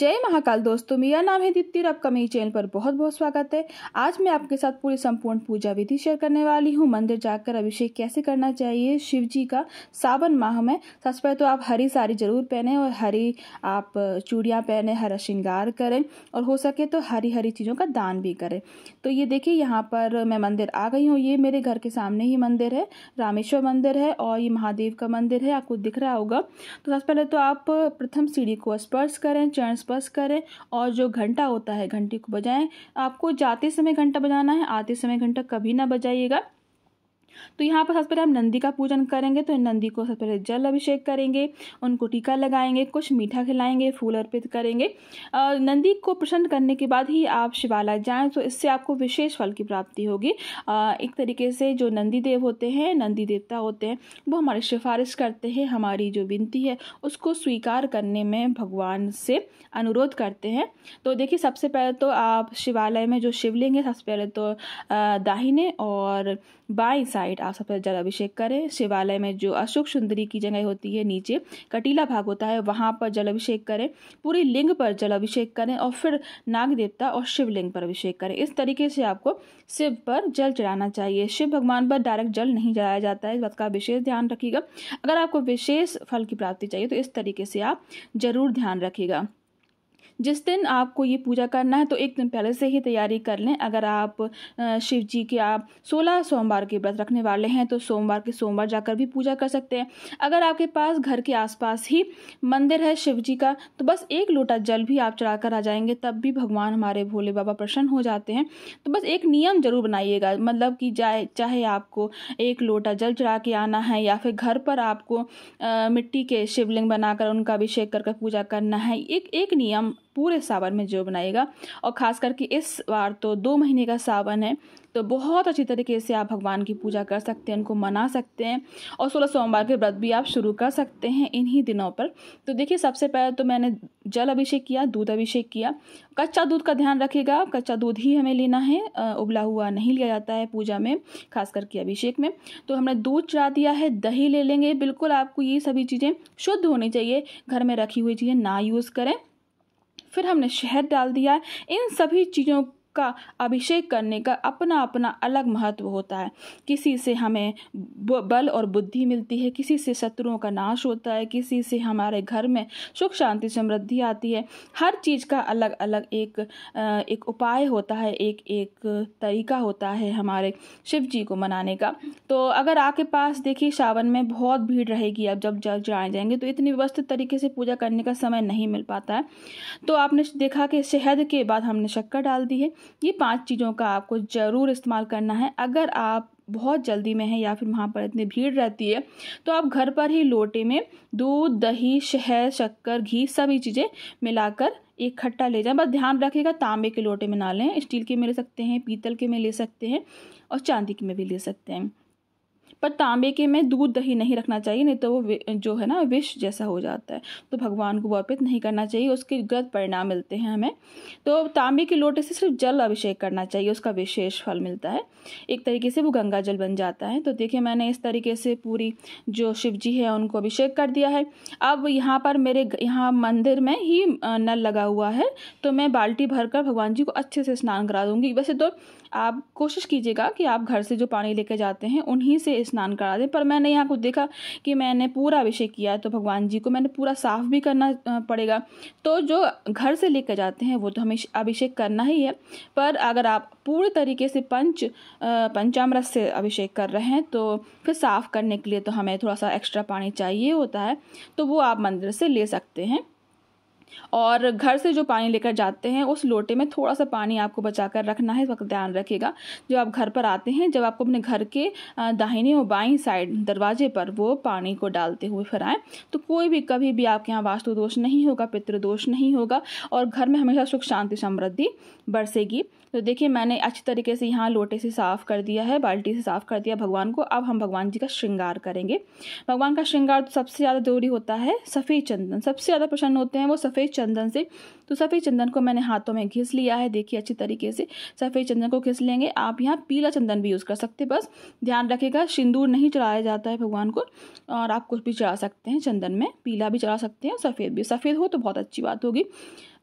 जय महाकाल दोस्तों मेरा नाम है दीप्ति और आपका मेरे चैनल पर बहुत बहुत स्वागत है आज मैं आपके साथ पूरी संपूर्ण पूजा विधि शेयर करने वाली हूँ मंदिर जाकर अभिषेक कैसे करना चाहिए शिव जी का सावन माह में सबसे पहले तो आप हरी साड़ी जरूर पहने और हरी आप चूड़ियाँ पहने हरा श्रृंगार करें और हो सके तो हरी हरी चीज़ों का दान भी करें तो ये देखिए यहाँ पर मैं मंदिर आ गई हूँ ये मेरे घर के सामने ही मंदिर है रामेश्वर मंदिर है और ये महादेव का मंदिर है आपको दिख रहा होगा तो सबसे पहले तो आप प्रथम सीढ़ी को स्पर्श करें चरण स्पर्श करें और जो घंटा होता है घंटी को बजाएं आपको जाते समय घंटा बजाना है आते समय घंटा कभी ना बजाइएगा तो यहाँ पर सबसे पहले हम नंदी का पूजन करेंगे तो नंदी को सबसे पहले जल अभिषेक करेंगे उनको टीका लगाएंगे कुछ मीठा खिलाएंगे फूल अर्पित करेंगे नंदी को प्रसन्न करने के बाद ही आप शिवालय जाएँ तो इससे आपको विशेष फल की प्राप्ति होगी एक तरीके से जो नंदी देव होते हैं नंदी देवता होते हैं वो हमारी सिफारिश करते हैं हमारी जो विनती है उसको स्वीकार करने में भगवान से अनुरोध करते हैं तो देखिए सबसे पहले तो आप शिवालय में जो शिवलिंग है सबसे पहले तो दाहिने और बाई साइड साइड आप सबसे जल अभिषेक करें शिवालय में जो अशोक सुंदरी की जगह होती है नीचे कटीला भाग होता है वहाँ पर जल अभिषेक करें पूरी लिंग पर जल अभिषेक करें और फिर नाग देवता और शिवलिंग पर अभिषेक करें इस तरीके से आपको शिव पर जल चढ़ाना चाहिए शिव भगवान पर डायरेक्ट जल नहीं चढ़ाया जाता है इस बात का विशेष ध्यान रखिएगा अगर आपको विशेष फल की प्राप्ति चाहिए तो इस तरीके से आप जरूर ध्यान रखिएगा जिस दिन आपको ये पूजा करना है तो एक दिन पहले से ही तैयारी कर लें अगर आप शिव जी के आप सोलह सोमवार के व्रत रखने वाले हैं तो सोमवार के सोमवार जाकर भी पूजा कर सकते हैं अगर आपके पास घर के आसपास ही मंदिर है शिव जी का तो बस एक लोटा जल भी आप चढ़ा कर आ जाएंगे तब भी भगवान हमारे भोले बाबा प्रसन्न हो जाते हैं तो बस एक नियम जरूर बनाइएगा मतलब कि जाए चाहे आपको एक लोटा जल चढ़ा के आना है या फिर घर पर आपको मिट्टी के शिवलिंग बनाकर उनका अभिषेक कर पूजा करना है एक एक नियम पूरे सावन में जो बनाइएगा और ख़ास करके इस बार तो दो महीने का सावन है तो बहुत अच्छी तरीके से आप भगवान की पूजा कर सकते हैं उनको मना सकते हैं और सोलह सोमवार के व्रत भी आप शुरू कर सकते हैं इन्हीं दिनों पर तो देखिए सबसे पहले तो मैंने जल अभिषेक किया दूध अभिषेक किया कच्चा दूध का ध्यान रखिएगा कच्चा दूध ही हमें लेना है उबला हुआ नहीं लिया जाता है पूजा में खास करके अभिषेक में तो हमने दूध चढ़ा दिया है दही ले लेंगे बिल्कुल आपको ये सभी चीज़ें शुद्ध होनी चाहिए घर में रखी हुई चीज़ें ना यूज़ करें फिर हमने शहद डाल दिया इन सभी चीज़ों का अभिषेक करने का अपना अपना अलग महत्व होता है किसी से हमें बल और बुद्धि मिलती है किसी से शत्रुओं का नाश होता है किसी से हमारे घर में सुख शांति समृद्धि आती है हर चीज़ का अलग अलग एक एक उपाय होता है एक एक तरीका होता है हमारे शिव जी को मनाने का तो अगर आपके पास देखिए सावन में बहुत भीड़ रहेगी अब जब जल जाए जाएंगे तो इतनी व्यवस्थित तरीके से पूजा करने का समय नहीं मिल पाता है तो आपने देखा कि शहद के बाद हमने शक्कर डाल दी है ये पांच चीज़ों का आपको ज़रूर इस्तेमाल करना है अगर आप बहुत जल्दी में है या फिर वहाँ पर इतनी भीड़ रहती है तो आप घर पर ही लोटे में दूध दही शहद शक्कर घी सभी चीज़ें मिलाकर एक खट्टा ले जाएं बस ध्यान रखिएगा तांबे के लोटे में ना लें स्टील के में ले सकते हैं पीतल के में ले सकते हैं और चांदी के में भी ले सकते हैं पर तांबे के में दूध दही नहीं रखना चाहिए नहीं तो वो जो है ना विष जैसा हो जाता है तो भगवान को वो अर्पित नहीं करना चाहिए उसके गलत परिणाम मिलते हैं हमें तो तांबे के लोटे से सिर्फ जल अभिषेक करना चाहिए उसका विशेष फल मिलता है एक तरीके से वो गंगा जल बन जाता है तो देखिए मैंने इस तरीके से पूरी जो शिव जी है उनको अभिषेक कर दिया है अब यहाँ पर मेरे यहाँ मंदिर में ही नल लगा हुआ है तो मैं बाल्टी भरकर भगवान जी को अच्छे से स्नान करा दूंगी वैसे तो आप कोशिश कीजिएगा कि आप घर से जो पानी लेकर जाते हैं उन्हीं से स्नान करा दें पर मैंने यहाँ कुछ देखा कि मैंने पूरा अभिषेक किया तो भगवान जी को मैंने पूरा साफ भी करना पड़ेगा तो जो घर से लेकर जाते हैं वो तो हमें अभिषेक करना ही है पर अगर आप पूरे तरीके से पंच पंचामृत से अभिषेक कर रहे हैं तो फिर साफ़ करने के लिए तो हमें थोड़ा सा एक्स्ट्रा पानी चाहिए होता है तो वो आप मंदिर से ले सकते हैं और घर से जो पानी लेकर जाते हैं उस लोटे में थोड़ा सा पानी आपको बचा कर रखना है इस वक्त ध्यान रखिएगा जब आप घर पर आते हैं जब आपको अपने घर के दाहिने और बाई साइड दरवाजे पर वो पानी को डालते हुए फिराएं तो कोई भी कभी भी आपके यहाँ वास्तु दोष नहीं होगा पितृदोष नहीं होगा और घर में हमेशा सुख शांति समृद्धि बरसेगी तो देखिए मैंने अच्छी तरीके से यहाँ लोटे से साफ़ कर दिया है बाल्टी से साफ़ कर दिया भगवान को अब हम भगवान जी का श्रृंगार करेंगे भगवान का श्रृंगार तो सबसे ज़्यादा जरूरी होता है सफ़ेद चंदन सबसे ज़्यादा प्रसन्न होते हैं वो सफ़ेद सफ़ेद चंदन से तो सफ़ेद चंदन को मैंने हाथों में घिस लिया है देखिए अच्छी तरीके से सफ़ेद चंदन को घिस लेंगे आप यहाँ पीला चंदन भी यूज़ कर सकते बस ध्यान रखेगा सिंदूर नहीं चढ़ाया जाता है भगवान को और आप कुछ भी चढ़ा सकते हैं चंदन में पीला भी चढ़ा सकते हैं सफ़ेद भी सफ़ेद हो तो बहुत अच्छी बात होगी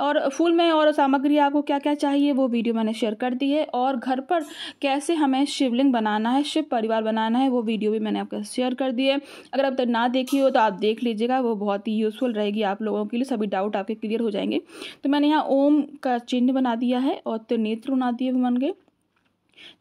और फूल में और सामग्री आपको क्या क्या चाहिए वो वीडियो मैंने शेयर कर दी है और घर पर कैसे हमें शिवलिंग बनाना है शिव परिवार बनाना है वो वीडियो भी मैंने आपको शेयर कर दी है अगर अब तक ना देखी हो तो आप देख लीजिएगा वो बहुत ही यूज़फुल रहेगी आप लोगों के लिए सभी डाउट आपके क्लियर हो जाएंगे तो मैंने यहाँ ओम का चिन्ह बना दिया है और त्रिनेत्र बना दिए बन गए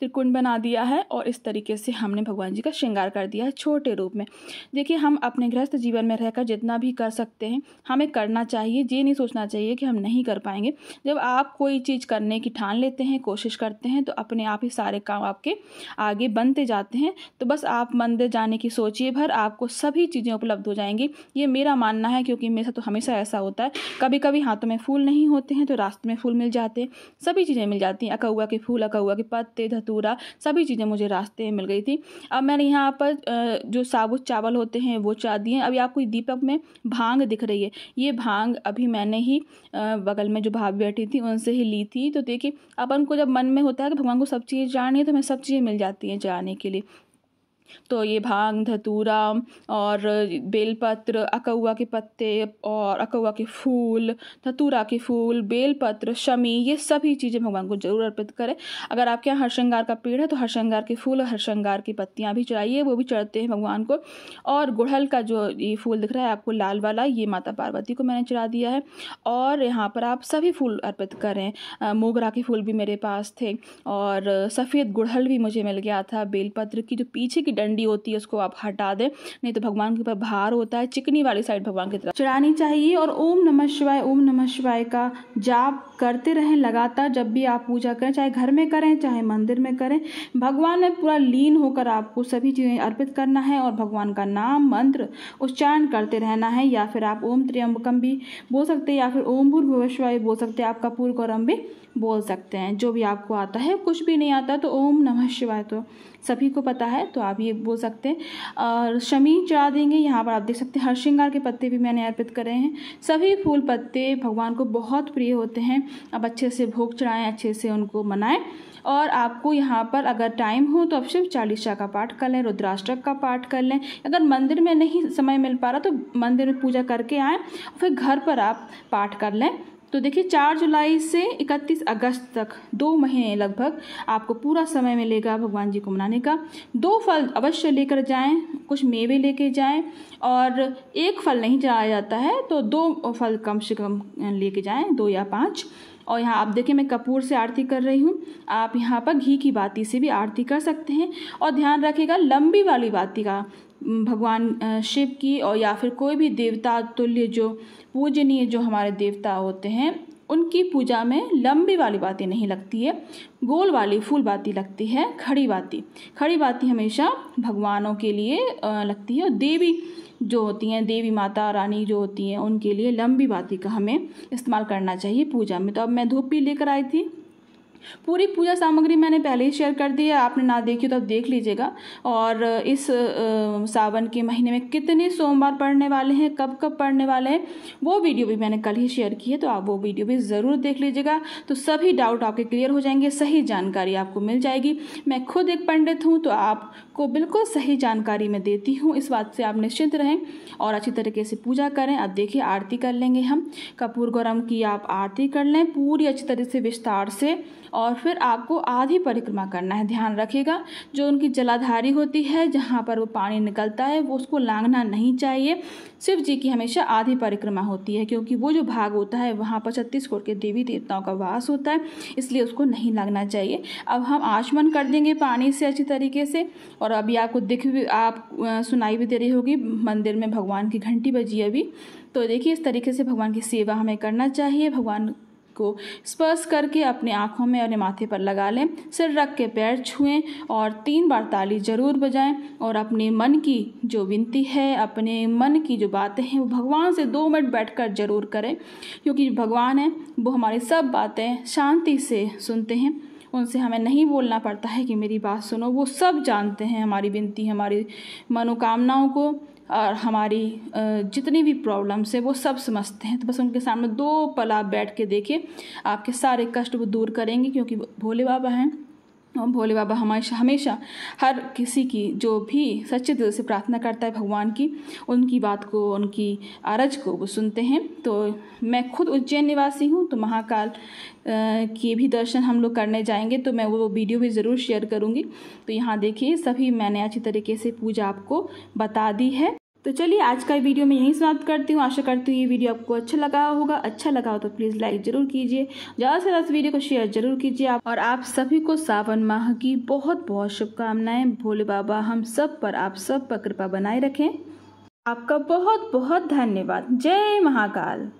त्रिकुण बना दिया है और इस तरीके से हमने भगवान जी का श्रृंगार कर दिया है छोटे रूप में देखिए हम अपने गृहस्थ जीवन में रहकर जितना भी कर सकते हैं हमें करना चाहिए ये नहीं सोचना चाहिए कि हम नहीं कर पाएंगे जब आप कोई चीज़ करने की ठान लेते हैं कोशिश करते हैं तो अपने आप ही सारे काम आपके आगे बनते जाते हैं तो बस आप मंदिर जाने की सोचिए भर आपको सभी चीज़ें उपलब्ध हो जाएंगी ये मेरा मानना है क्योंकि मेरे साथ तो हमेशा ऐसा होता है कभी कभी हाथों में फूल नहीं होते हैं तो रास्ते में फूल मिल जाते हैं सभी चीज़ें मिल जाती हैं अकौआ के फूल अकौआ के पत्ते पत्ते धतूरा सभी चीज़ें मुझे रास्ते में मिल गई थी अब मैंने यहाँ पर जो साबुत चावल होते हैं वो चा दिए अभी आपको दीपक में भांग दिख रही है ये भांग अभी मैंने ही बगल में जो भाभी बैठी थी उनसे ही ली थी तो देखिए अपन को जब मन में होता है कि भगवान को सब चीज़ें जाननी है तो हमें सब चीज़ें मिल जाती हैं जाने के लिए तो ये भांग धतूरा और बेलपत्र अकौआ के पत्ते और अकौआ के फूल धतूरा के फूल बेलपत्र शमी ये सभी चीज़ें भगवान को जरूर अर्पित करें अगर आपके यहाँ हरशंगार का पेड़ है तो हरशंगार के फूल और हरशंगार की पत्तियाँ भी चढ़ाइए वो भी चढ़ते हैं भगवान को और गुड़हल का जो ये फूल दिख रहा है आपको लाल वाला ये माता पार्वती को मैंने चढ़ा दिया है और यहाँ पर आप सभी फूल अर्पित करें मोगरा के फूल भी मेरे पास थे और सफ़ेद गुड़हल भी मुझे मिल गया था बेलपत्र की जो पीछे की डंडी होती है उसको आप हटा दें नहीं तो भगवान के ऊपर भार होता है चिकनी वाली साइड भगवान की तरफ चढ़ानी चाहिए और ओम नम शिवाय ओम नम शिवाय का जाप करते रहें लगातार जब भी आप पूजा करें चाहे घर में करें चाहे मंदिर में करें भगवान में पूरा लीन होकर आपको सभी चीज़ें अर्पित करना है और भगवान का नाम मंत्र उच्चारण करते रहना है या फिर आप ओम त्रियम्बकम भी बोल सकते हैं या फिर ओम भूर्भुवस्वाय बोल सकते हैं आपका पूर्व गौरम भी बोल सकते हैं जो भी आपको आता है कुछ भी नहीं आता तो ओम नमः शिवाय तो सभी को पता है तो आप ये बोल सकते हैं और शमी चढ़ा देंगे यहाँ पर आप देख सकते हैं हर श्रृंगार के पत्ते भी मैंने अर्पित करे हैं सभी फूल पत्ते भगवान को बहुत प्रिय होते हैं अब अच्छे से भोग चढ़ाएँ अच्छे से उनको मनाएँ और आपको यहाँ पर अगर टाइम हो तो आप शिव चालीसा का पाठ कर लें रुद्राष्टक का पाठ कर लें अगर मंदिर में नहीं समय मिल पा रहा तो मंदिर में पूजा करके आएँ फिर घर पर आप पाठ कर लें तो देखिए चार जुलाई से इकतीस अगस्त तक दो महीने लगभग आपको पूरा समय मिलेगा भगवान जी को मनाने का दो फल अवश्य लेकर जाएं कुछ मेवे लेके जाएं और एक फल नहीं जाया जाता है तो दो फल कम से कम लेके जाएं दो या पाँच और यहाँ आप देखिए मैं कपूर से आरती कर रही हूँ आप यहाँ पर घी की बाती से भी आरती कर सकते हैं और ध्यान रखेगा लंबी वाली बाती का भगवान शिव की और या फिर कोई भी देवता तुल्य जो पूजनीय जो हमारे देवता होते हैं उनकी पूजा में लंबी वाली बाती नहीं लगती है गोल वाली फूल बाती लगती है खड़ी बाती खड़ी बाती हमेशा भगवानों के लिए लगती है और देवी जो होती हैं देवी माता रानी जो होती हैं उनके लिए लंबी बाती का हमें इस्तेमाल करना चाहिए पूजा में तो अब मैं धूप भी लेकर आई थी पूरी पूजा सामग्री मैंने पहले ही शेयर कर दी है आपने ना देखी तो आप देख लीजिएगा और इस सावन के महीने में कितने सोमवार पढ़ने वाले हैं कब कब पढ़ने वाले हैं वो वीडियो भी मैंने कल ही शेयर की है तो आप वो वीडियो भी ज़रूर देख लीजिएगा तो सभी डाउट आपके क्लियर हो जाएंगे सही जानकारी आपको मिल जाएगी मैं खुद एक पंडित हूँ तो आपको बिल्कुल सही जानकारी मैं देती हूँ इस बात से आप निश्चिंत रहें और अच्छी तरीके से पूजा करें अब देखिए आरती कर लेंगे हम कपूर गौरम की आप आरती कर लें पूरी अच्छी तरह से विस्तार से और फिर आपको आधी परिक्रमा करना है ध्यान रखिएगा जो उनकी जलाधारी होती है जहाँ पर वो पानी निकलता है वो उसको लांगना नहीं चाहिए शिव जी की हमेशा आधी परिक्रमा होती है क्योंकि वो जो भाग होता है वहाँ पर छत्तीसगढ़ के देवी देवताओं का वास होता है इसलिए उसको नहीं लगना चाहिए अब हम आचमन कर देंगे पानी से अच्छी तरीके से और अभी आपको दिख भी आप सुनाई भी दे रही होगी मंदिर में भगवान की घंटी बजी अभी तो देखिए इस तरीके से भगवान की सेवा हमें करना चाहिए भगवान को स्पर्श करके अपने आँखों में अपने माथे पर लगा लें सिर रख के पैर छुएं और तीन बार ताली ज़रूर बजाएं और अपने मन की जो विनती है अपने मन की जो बातें हैं वो भगवान से दो मिनट बैठ कर जरूर करें क्योंकि भगवान हैं वो हमारी सब बातें शांति से सुनते हैं उनसे हमें नहीं बोलना पड़ता है कि मेरी बात सुनो वो सब जानते हैं हमारी विनती हमारी मनोकामनाओं को और हमारी जितनी भी प्रॉब्लम्स है वो सब समझते हैं तो बस उनके सामने दो पल आप बैठ के देखें आपके सारे कष्ट वो दूर करेंगे क्योंकि भोले बाबा हैं और भोले बाबा हमेशा हमेशा हर किसी की जो भी सच्चे दिल से प्रार्थना करता है भगवान की उनकी बात को उनकी आरज को वो सुनते हैं तो मैं खुद उज्जैन निवासी हूँ तो महाकाल के भी दर्शन हम लोग करने जाएंगे तो मैं वो वीडियो भी ज़रूर शेयर करूँगी तो यहाँ देखिए सभी मैंने अच्छी तरीके से पूजा आपको बता दी है तो चलिए आज का वीडियो मैं यहीं समाप्त करती हूँ आशा करती हूँ ये वीडियो आपको अच्छा लगा होगा अच्छा लगा हो तो प्लीज़ लाइक ज़रूर कीजिए ज़्यादा से ज़्यादा वीडियो को शेयर जरूर कीजिए आप और आप सभी को सावन माह की बहुत बहुत शुभकामनाएं भोले बाबा हम सब पर आप सब पर कृपा बनाए रखें आपका बहुत बहुत धन्यवाद जय महाकाल